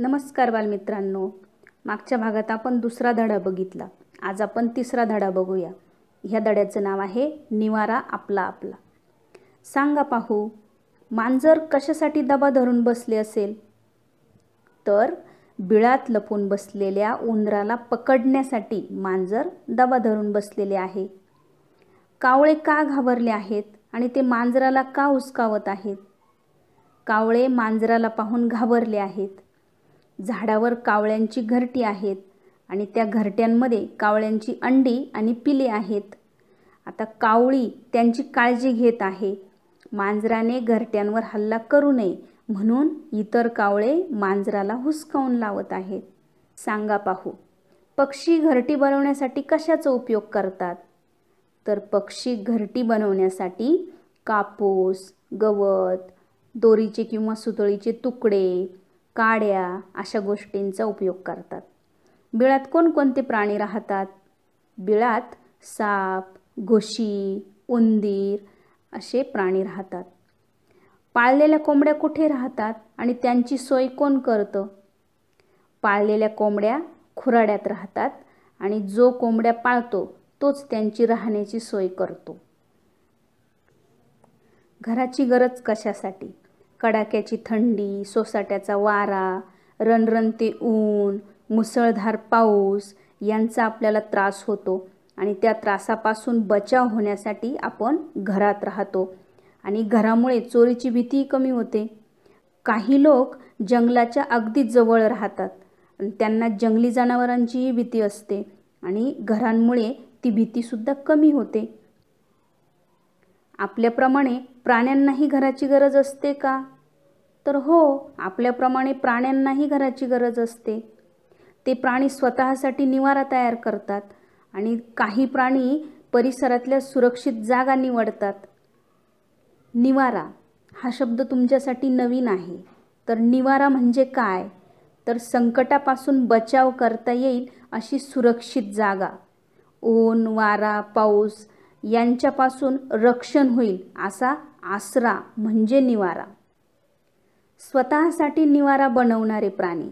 नमस्कार बालमित्रांनो मागच्या भागात आपण दुसरा धडा बघितला आज आपण तिसरा धडा बघूया ह्या धड्याचं नाव आहे निवारा आपला आपला सांगा पाहू मांजर कशासाठी दबा धरून बसले असेल तर बिळात लपून बसलेल्या उंदराला पकडण्यासाठी मांजर दबा धरून बसलेले आहे कावळे का घाबरले आहेत आणि ते मांजराला का उचकावत आहेत कावळे मांजराला पाहून घाबरले आहेत झाडावर कावळ्यांची घरटी आहेत आणि त्या घरट्यांमध्ये कावळ्यांची अंडी आणि पिले आहेत आता कावळी त्यांची काळजी घेत आहे मांजराने घरट्यांवर हल्ला करू नये म्हणून इतर कावळे मांजराला हुसकावून लावत आहेत सांगा पाहू पक्षी घरटी बनवण्यासाठी कशाचा उपयोग करतात तर पक्षी घरटी बनवण्यासाठी कापूस गवत दोरीचे किंवा सुतळीचे तुकडे काड्या अशा गोष्टींचा उपयोग करतात बिळात कोणकोणते प्राणी राहतात बिळात साप घोशी उंदीर असे प्राणी राहतात पाळलेल्या कोंबड्या कुठे राहतात आणि त्यांची सोय कोण करतं पाळलेल्या कोंबड्या खुराड्यात राहतात आणि जो कोंबड्या पाळतो तोच त्यांची राहण्याची सोय करतो घराची गरज कशासाठी कडाक्याची थंडी सोसाट्याचा वारा रणरणते ऊन मुसळधार पाऊस यांचा आपल्याला त्रास होतो आणि त्या त्रासापासून बचाव होण्यासाठी आपण घरात राहतो आणि घरामुळे चोरीची भीतीही कमी होते काही लोक जंगलाच्या अगदी जवळ राहतात आणि त्यांना जंगली जनावरांचीही भीती असते आणि घरांमुळे ती भीतीसुद्धा कमी होते आपल्याप्रमाणे प्राण्यांनाही घराची गरज असते का तर हो आपल्याप्रमाणे प्राण्यांनाही घराची गरज असते ते प्राणी स्वतःसाठी निवारा तयार करतात आणि काही प्राणी परिसरातल्या सुरक्षित जागा निवडतात निवारा हा शब्द तुमच्यासाठी नवीन आहे तर निवारा म्हणजे काय तर संकटापासून बचाव करता येईल अशी सुरक्षित जागा ऊन वारा पाऊस यांच्यापासून रक्षण होईल असा आसरा म्हणजे निवारा स्वतःसाठी निवारा बनवणारे प्राणी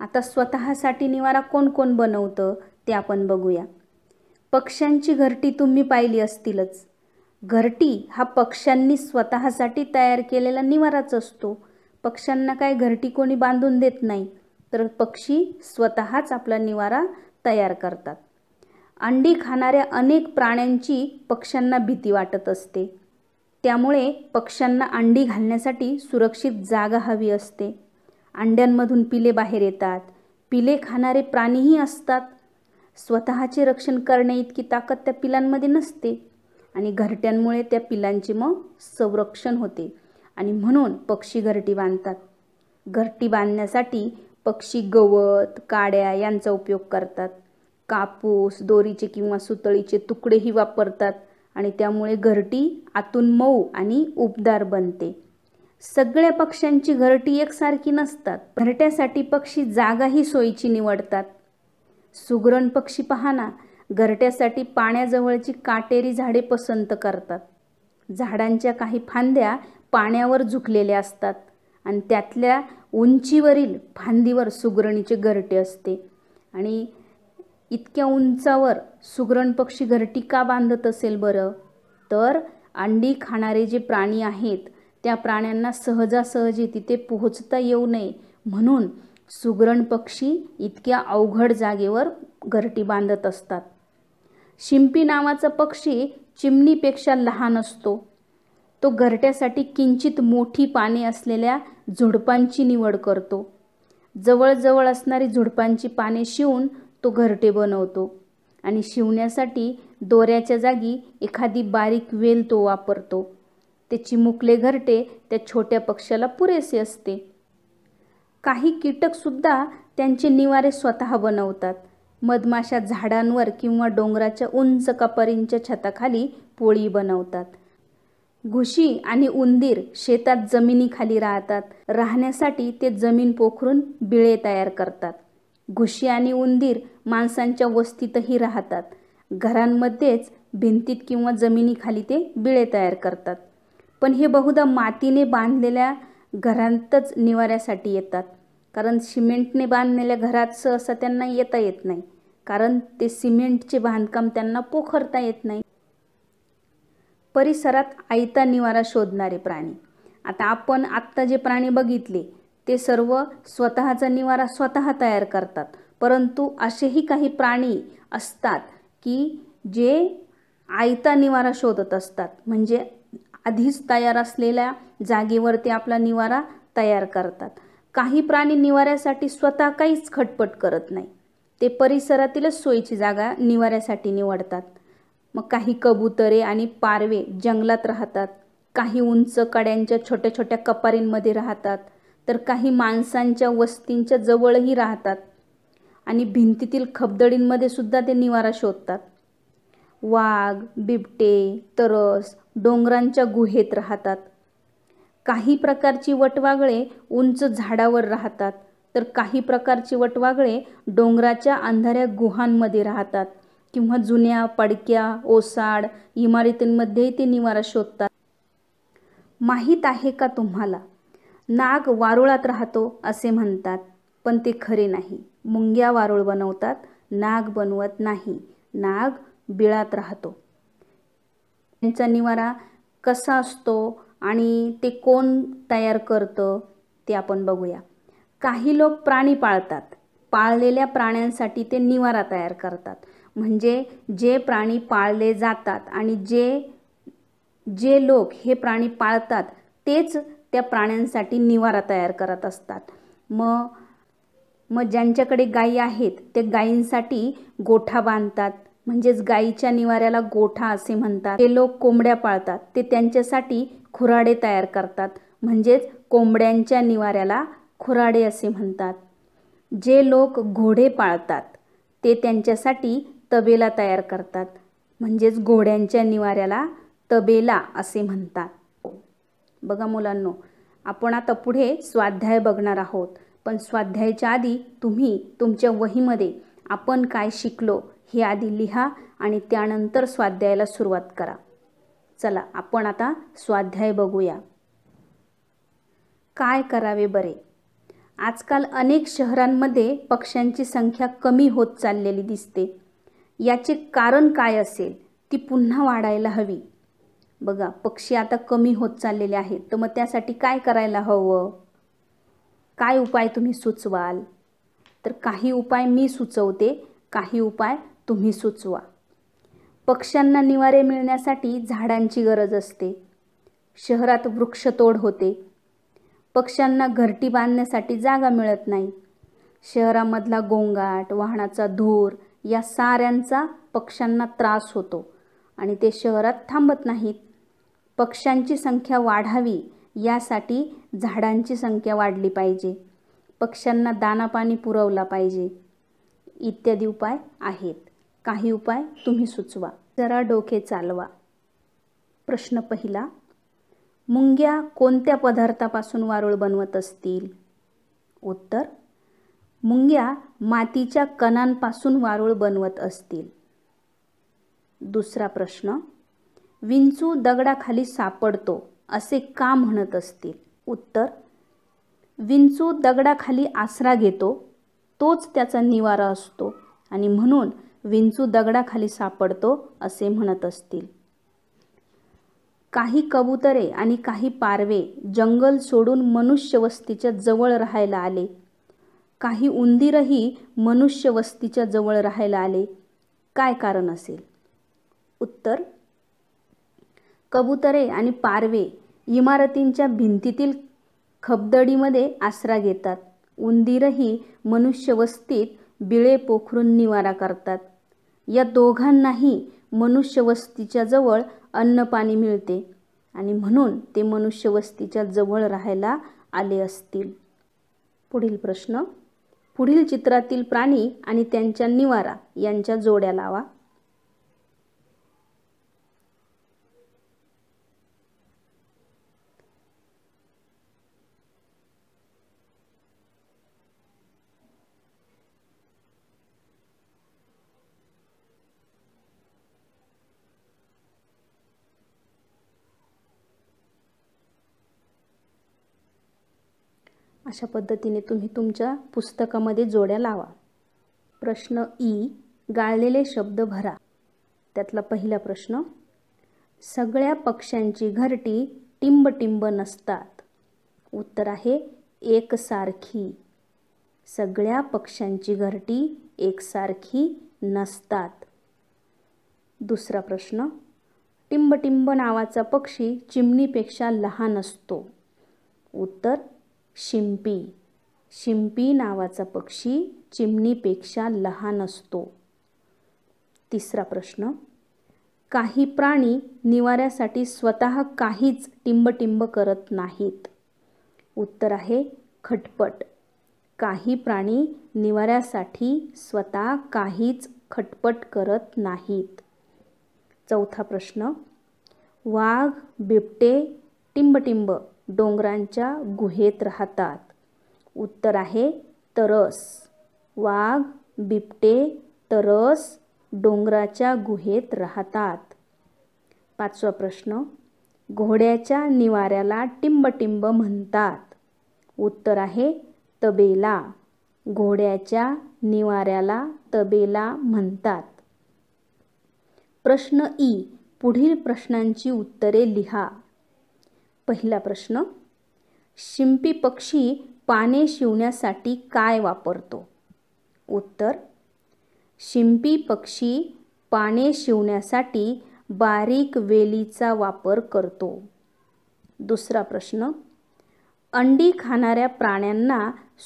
आता स्वतःसाठी निवारा कोण कोण बनवतं ते आपण बघूया पक्ष्यांची घरटी तुम्ही पाहिली असतीलच घरटी हा पक्ष्यांनी स्वतःसाठी तयार केलेला निवाराच असतो पक्ष्यांना काय घरटी कोणी बांधून देत नाही तर पक्षी स्वतःच आपला निवारा तयार करतात अंडी खाणाऱ्या अनेक प्राण्यांची पक्ष्यांना भीती वाटत असते त्यामुळे पक्ष्यांना अंडी घालण्यासाठी सुरक्षित जागा हवी असते अंड्यांमधून पिले बाहेर येतात पिले खाणारे प्राणीही असतात स्वतःचे रक्षण करणे इतकी ताकद त्या पिलांमध्ये नसते आणि घरट्यांमुळे त्या पिलांचे मग संरक्षण होते आणि म्हणून पक्षी घरटी बांधतात घरटी बांधण्यासाठी पक्षी गवत काड्या यांचा उपयोग करतात कापूस दोरीचे किंवा सुतळीचे तुकडेही वापरतात आणि त्यामुळे घरटी आतून मऊ आणि उबदार बनते सगळ्या पक्ष्यांची घरटी एकसारखी नसतात घरट्यासाठी पक्षी जागाही सोयीची निवडतात सुगरण पक्षी पाहना घरट्यासाठी पाण्याजवळची काटेरी झाडे पसंत करतात झाडांच्या काही फांद्या पाण्यावर झुकलेल्या असतात आणि त्यातल्या उंचीवरील फांदीवर सुगरणीचे घरटे असते आणि इतक्या उंचावर सुगरण पक्षी घरटी का बांधत असेल बरं तर अंडी खाणारे जे प्राणी आहेत त्या प्राण्यांना सहजासहजी तिथे पोहोचता येऊ नये म्हणून सुगरण पक्षी इतक्या अवघड जागेवर घरटी बांधत असतात शिंपी नावाचा पक्षी चिमणीपेक्षा लहान असतो तो घरट्यासाठी किंचित मोठी पाने असलेल्या झुडपांची निवड करतो जवळजवळ असणारी झुडपांची पाने शिवून तो घरटे बनवतो आणि शिवण्यासाठी दोऱ्याच्या जागी एखादी बारीक वेल तो वापरतो त्याची मुकले घरटे त्या छोट्या पक्षाला पुरेसे असते काही कीटकसुद्धा त्यांचे निवारे स्वतः बनवतात मधमाशा झाडांवर किंवा डोंगराच्या उंच कपारींच्या छताखाली पोळी बनवतात घुशी आणि उंदीर शेतात जमिनीखाली राहतात राहण्यासाठी ते जमीन पोखरून बिळे तयार करतात घुशी आणि उंदीर माणसांच्या वस्तीतही राहतात घरांमध्येच भिंतीत किंवा जमिनीखाली ते बिळे तयार करतात पण हे बहुधा मातीने बांधलेल्या घरांतच निवाऱ्यासाठी येतात कारण सिमेंटने बांधलेल्या घरात सहसा त्यांना येता येत नाही कारण ते सिमेंटचे बांधकाम त्यांना पोखरता येत नाही परिसरात आयता निवारा शोधणारे प्राणी आता आपण आत्ता जे प्राणी बघितले ते सर्व स्वतःचा निवारा स्वतः तयार करतात परंतु असेही काही प्राणी असतात की जे आयता निवारा शोधत असतात म्हणजे आधीच तयार असलेल्या जागेवर ते आपला निवारा तयार करतात काही प्राणी निवाऱ्यासाठी स्वतः काहीच खटपट करत नाही ते परिसरातीलच सोयीची जागा निवाऱ्यासाठी निवडतात मग काही कबुतरे आणि पारवे जंगलात राहतात काही उंच कड्यांच्या छोट्या छोट्या कपारींमध्ये राहतात तर काही माणसांच्या वस्तींच्या जवळही राहतात आणि भिंतीतील खबदडींमध्ये सुद्धा ते निवारा शोधतात वाघ बिबटे तरस डोंगरांच्या गुहेत राहतात काही प्रकारची वटवागळे उंच झाडावर राहतात तर काही प्रकारची वटवागळे डोंगराच्या अंधाऱ्या गुहांमध्ये राहतात किंवा जुन्या पडक्या ओसाड इमारतींमध्येही ते निवारा शोधतात माहीत आहे का तुम्हाला नाग वारुळात राहतो असे म्हणतात पण ते खरे नाही मुंग्या वारुळ बनवतात नाग बनवत नाही नाग बिळात राहतो त्यांचा निवारा कसा असतो आणि ते कोण तयार करतं ते आपण बघूया काही लोक प्राणी पाळतात पाळलेल्या प्राण्यांसाठी ते निवारा तयार करतात म्हणजे जे प्राणी पाळले जातात आणि जे जे लोक हे प्राणी पाळतात तेच त्या प्राण्यांसाठी निवारा तयार करत असतात मग मग ज्यांच्याकडे गायी आहेत ते गायींसाठी गोठा बांधतात म्हणजेच गायीच्या निवाऱ्याला गोठा असे म्हणतात ते लोक कोंबड्या पाळतात ते त्यांच्यासाठी खुराडे तयार करतात म्हणजेच कोंबड्यांच्या निवाऱ्याला खुराडे असे म्हणतात जे लोक घोडे पाळतात ते त्यांच्यासाठी तबेला तयार करतात म्हणजेच घोड्यांच्या निवाऱ्याला तबेला असे म्हणतात बघा मुलांनो आपण आता पुढे स्वाध्याय बघणार आहोत पण स्वाध्यायाच्या आधी तुम्ही तुमच्या वहीमध्ये आपण काय शिकलो हे आधी लिहा आणि त्यानंतर स्वाध्यायाला सुरुवात करा चला आपण आता स्वाध्याय बघूया काय करावे बरे आजकाल अनेक शहरांमध्ये पक्ष्यांची संख्या कमी होत चाललेली दिसते याचे कारण काय असेल ती पुन्हा वाढायला हवी बघा पक्षी आता कमी होत चाललेले आहेत तर मग त्यासाठी काय करायला हवं काय उपाय तुम्ही सुचवाल तर काही उपाय मी सुचवते काही उपाय तुम्ही सुचवा पक्ष्यांना निवारे मिळण्यासाठी झाडांची गरज असते शहरात वृक्षतोड होते पक्ष्यांना घरटी बांधण्यासाठी जागा मिळत नाही शहरामधला गोंगाट वाहनाचा धूर या साऱ्यांचा पक्ष्यांना त्रास होतो आणि ते शहरात थांबत नाहीत पक्ष्यांची संख्या वाढावी यासाठी झाडांची संख्या वाढली पाहिजे पक्ष्यांना दानापाणी पाणी पुरवला पाहिजे इत्यादी उपाय आहेत काही उपाय तुम्ही सुचवा जरा डोके चालवा प्रश्न पहिला मुंग्या कोणत्या पदार्थापासून वारूळ बनवत असतील उत्तर मुंग्या मातीच्या कणांपासून वारूळ बनवत असतील दुसरा प्रश्न विंचू दगडाखाली सापडतो असे का म्हणत असतील उत्तर विंचू दगडाखाली आसरा घेतो तोच त्याचा निवारा असतो आणि म्हणून विंचू दगडाखाली सापडतो असे म्हणत असतील काही कबुतरे आणि काही पारवे जंगल सोडून मनुष्यवस्तीच्या जवळ राहायला आले काही उंदीरही मनुष्यवस्तीच्या जवळ राहायला आले काय कारण असेल उत्तर कबुतरे आणि पारवे इमारतींच्या भिंतीतील खबदडीमध्ये आसरा घेतात उंदीरही मनुष्यवस्तीत बिळे पोखरून निवारा करतात या दोघांनाही मनुष्यवस्तीच्या जवळ अन्न पाणी मिळते आणि म्हणून ते मनुष्यवस्तीच्या जवळ राहायला आले असतील पुढील प्रश्न पुढील चित्रातील प्राणी आणि त्यांच्या निवारा यांच्या जोड्या लावा अशा पद्धतीने तुम्ही तुमच्या पुस्तकामध्ये जोड्या लावा प्रश्न ई गाळलेले शब्द भरा त्यातला पहिला प्रश्न सगळ्या पक्ष्यांची घरटी टिंबटिंब नसतात उत्तर आहे एकसारखी सगळ्या पक्ष्यांची घरटी एकसारखी नसतात दुसरा प्रश्न टिंबटिंब नावाचा पक्षी चिमणीपेक्षा लहान असतो उत्तर शिंपी शिंपी नावाचा पक्षी चिमणीपेक्षा लहान असतो तिसरा प्रश्न काही प्राणी निवाऱ्यासाठी स्वतः काहीच टिंबटिंब करत नाहीत उत्तर आहे खटपट काही प्राणी निवाऱ्यासाठी स्वतः काहीच खटपट करत नाहीत चौथा प्रश्न वाघ बिबटे टिंबटिंब डोंगरांच्या गुहेत राहतात उत्तर आहे तरस वाघ बिबटे तरस डोंगराच्या गुहेत राहतात पाचवा प्रश्न घोड्याच्या निवाऱ्याला टिंबटिंब म्हणतात उत्तर आहे तबेला घोड्याच्या निवाऱ्याला तबेला म्हणतात प्रश्न ई पुढील प्रश्नांची उत्तरे लिहा पहिला प्रश्न शिंपी पक्षी पाने शिवण्यासाठी काय वापरतो उत्तर शिंपी पक्षी पाने शिवण्यासाठी बारीक वेलीचा वापर करतो दुसरा प्रश्न अंडी खाणाऱ्या प्राण्यांना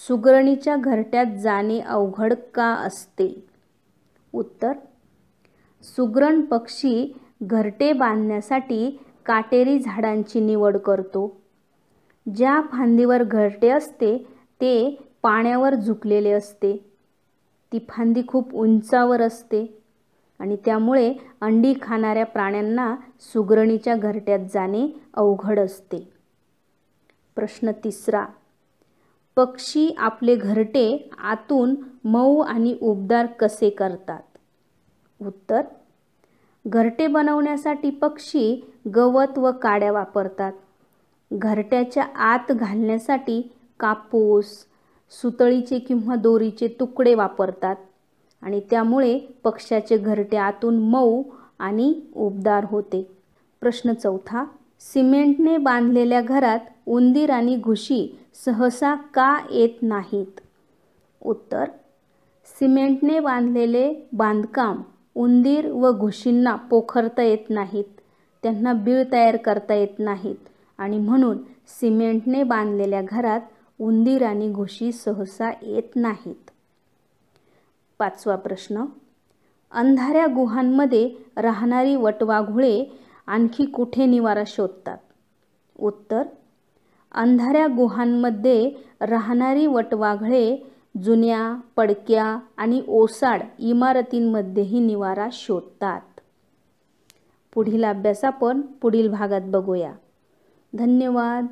सुगरणीच्या घरट्यात जाणे अवघड का असते उत्तर सुगरण पक्षी घरटे बांधण्यासाठी काटेरी झाडांची निवड करतो ज्या फांदीवर घरटे असते ते पाण्यावर झुकलेले असते ती फांदी खूप उंचावर असते आणि त्यामुळे अंडी खाणाऱ्या प्राण्यांना सुगरणीच्या घरट्यात जाणे अवघड असते प्रश्न तिसरा पक्षी आपले घरटे आतून मऊ आणि उबदार कसे करतात उत्तर घरटे बनवण्यासाठी पक्षी गवत व काड्या वापरतात घरट्याच्या आत घालण्यासाठी कापूस सुतळीचे किंवा दोरीचे तुकडे वापरतात आणि त्यामुळे पक्ष्याचे घरटे आतून मऊ आणि उबदार होते प्रश्न चौथा सिमेंटने बांधलेल्या घरात उंदीर आणि घुशी सहसा का येत नाहीत उत्तर सिमेंटने बांधलेले बांधकाम उंदीर व घुशींना पोखरता येत नाहीत त्यांना बीळ तयार करता येत नाहीत आणि म्हणून सिमेंटने बांधलेल्या घरात उंदीर आणि घुशी सहसा येत नाहीत पाचवा प्रश्न अंधाऱ्या गुहांमध्ये राहणारी वटवाघुळे आणखी कुठे निवारा शोधतात उत्तर अंधाऱ्या गुहांमध्ये राहणारी वटवाघळे जुन्या पडक्या आणि ओसाड इमारतींमध्येही निवारा शोधतात पुढील अभ्यास आपण पुढील भागात बघूया धन्यवाद